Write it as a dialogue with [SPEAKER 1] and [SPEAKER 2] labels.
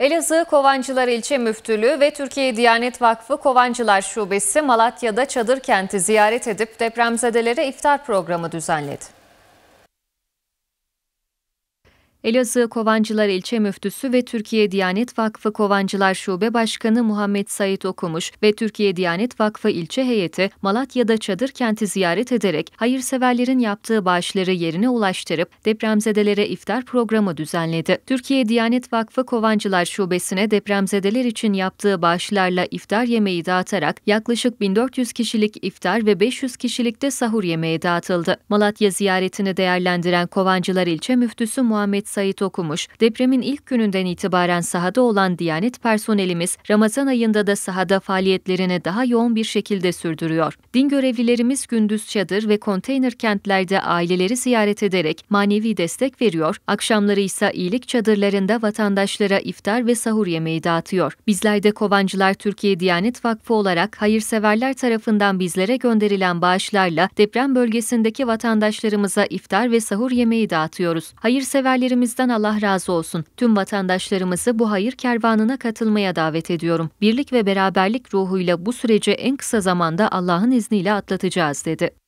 [SPEAKER 1] Elazığ Kovancılar İlçe Müftülüğü ve Türkiye Diyanet Vakfı Kovancılar Şubesi Malatya'da çadır kenti ziyaret edip depremzedelere iftar programı düzenledi. Elazığ Kovancılar İlçe Müftüsü ve Türkiye Diyanet Vakfı Kovancılar Şube Başkanı Muhammed Said Okumuş ve Türkiye Diyanet Vakfı İlçe heyeti Malatya'da çadır kenti ziyaret ederek hayırseverlerin yaptığı bağışları yerine ulaştırıp depremzedelere iftar programı düzenledi. Türkiye Diyanet Vakfı Kovancılar Şubesi'ne depremzedeler için yaptığı bağışlarla iftar yemeği dağıtarak yaklaşık 1400 kişilik iftar ve 500 kişilik de sahur yemeği dağıtıldı. Malatya ziyaretini değerlendiren Kovancılar İlçe Müftüsü Muhammed Sayit Okumuş, depremin ilk gününden itibaren sahada olan Diyanet personelimiz Ramazan ayında da sahada faaliyetlerini daha yoğun bir şekilde sürdürüyor. Din görevlilerimiz gündüz çadır ve konteyner kentlerde aileleri ziyaret ederek manevi destek veriyor, akşamları ise iyilik çadırlarında vatandaşlara iftar ve sahur yemeği dağıtıyor. Bizler de Kovancılar Türkiye Diyanet Vakfı olarak hayırseverler tarafından bizlere gönderilen bağışlarla deprem bölgesindeki vatandaşlarımıza iftar ve sahur yemeği dağıtıyoruz. Hayırseverlerimiz Ülkemizden Allah razı olsun. Tüm vatandaşlarımızı bu hayır kervanına katılmaya davet ediyorum. Birlik ve beraberlik ruhuyla bu süreci en kısa zamanda Allah'ın izniyle atlatacağız dedi.